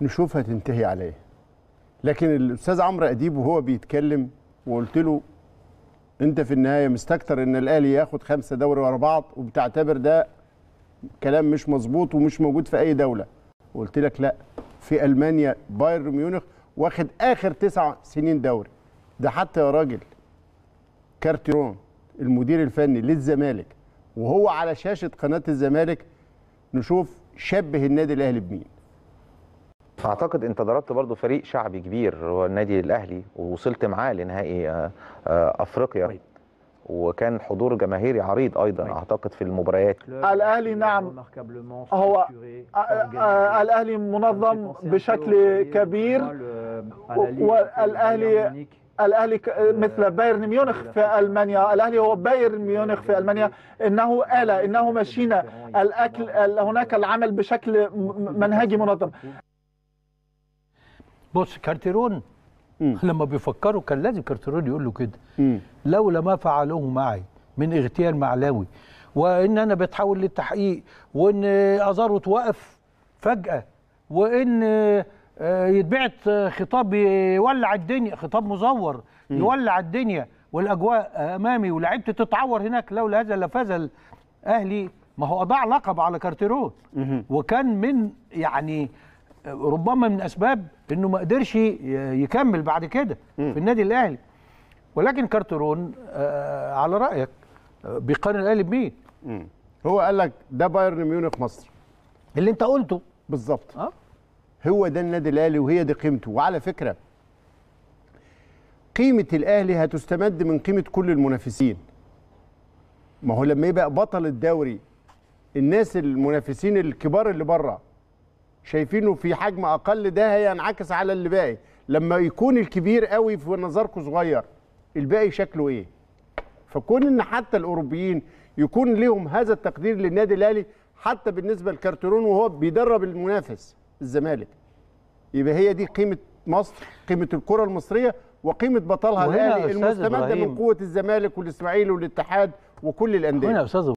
نشوف هتنتهي على ايه لكن الاستاذ عمرو اديب وهو بيتكلم وقلت له انت في النهايه مستكتر ان الاهلي ياخد خمسه دوري ورا بعض وبتعتبر ده كلام مش مظبوط ومش موجود في اي دوله وقلت لك لا في المانيا بايرن ميونخ واخد اخر تسع سنين دوري ده حتى يا راجل كارتيرون المدير الفني للزمالك وهو على شاشه قناه الزمالك نشوف شبه النادي الاهلي بمين فاعتقد انت ضربت برضو فريق شعبي كبير هو النادي الاهلي ووصلت معاه لنهائي آه، آه، افريقيا طيب. وكان حضور جماهيري عريض ايضا طيب. اعتقد في المباريات الاهلي نعم هو آه، الاهلي منظم بشكل كبير والاهلي الاهلي euh, مثل بايرن ميونخ في المانيا الاهلي هو بايرن ميونخ في المانيا انه اله انه ماشينه الاكل هناك العمل بشكل منهجي منظم بص كارتيرون مم. لما بيفكروا كان لازم كارتيرون يقول له كده لولا ما فعلوه معي من اغتيال معلاوي وان انا بتحول للتحقيق وان ازارو توقف فجاه وان آه، يتبعت خطاب يولع الدنيا خطاب مزور يولع الدنيا والاجواء امامي ولعبت تتعور هناك لولا هذا لفاز الاهلي ما هو اضاع لقب على كارتيرون وكان من يعني ربما من اسباب انه ما قدرش يكمل بعد كده في النادي الاهلي ولكن كارترون آه، آه، على رايك آه، بيقارن الاهلي بمين؟ هو قال لك ده بايرن ميونخ مصر اللي انت قلته بالظبط أه؟ هو ده النادي الاهلي وهي دي قيمته وعلى فكره قيمه الاهلي هتستمد من قيمه كل المنافسين ما هو لما يبقى بطل الدوري الناس المنافسين الكبار اللي بره شايفينه في حجم اقل ده هينعكس على اللي باقي لما يكون الكبير قوي في نظركم صغير الباقي شكله ايه فكون ان حتى الاوروبيين يكون لهم هذا التقدير للنادي الاهلي حتى بالنسبه لكارترون وهو بيدرب المنافس الزمالك يبقى هي دي قيمه مصر قيمه الكره المصريه وقيمه بطلها الاهلي المستمده من قوه الزمالك والاسماعيلي والاتحاد وكل الانديه